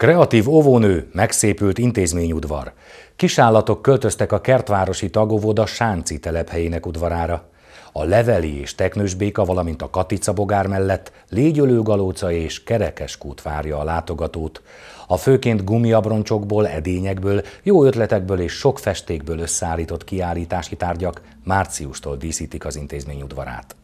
Kreatív óvónő, megszépült intézményudvar. Kisállatok költöztek a kertvárosi tagovoda Sánci telephelyének udvarára. A leveli és teknős béka, valamint a katica bogár mellett légyölő galóca és kerekes kút várja a látogatót. A főként gumiabroncsokból, edényekből, jó ötletekből és sok festékből összeállított kiállítási tárgyak márciustól díszítik az intézmény udvarát.